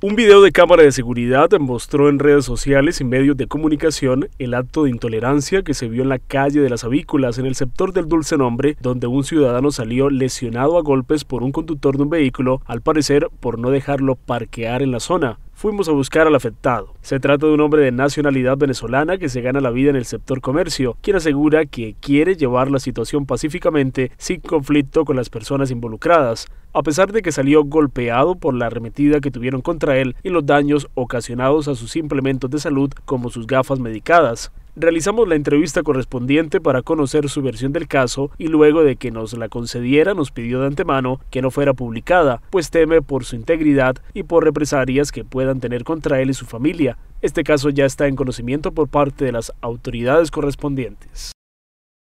Un video de cámara de seguridad mostró en redes sociales y medios de comunicación el acto de intolerancia que se vio en la calle de las Avículas, en el sector del Dulce Nombre, donde un ciudadano salió lesionado a golpes por un conductor de un vehículo, al parecer por no dejarlo parquear en la zona fuimos a buscar al afectado. Se trata de un hombre de nacionalidad venezolana que se gana la vida en el sector comercio, quien asegura que quiere llevar la situación pacíficamente sin conflicto con las personas involucradas, a pesar de que salió golpeado por la arremetida que tuvieron contra él y los daños ocasionados a sus implementos de salud como sus gafas medicadas. Realizamos la entrevista correspondiente para conocer su versión del caso y luego de que nos la concediera nos pidió de antemano que no fuera publicada, pues teme por su integridad y por represalias que puedan tener contra él y su familia. Este caso ya está en conocimiento por parte de las autoridades correspondientes.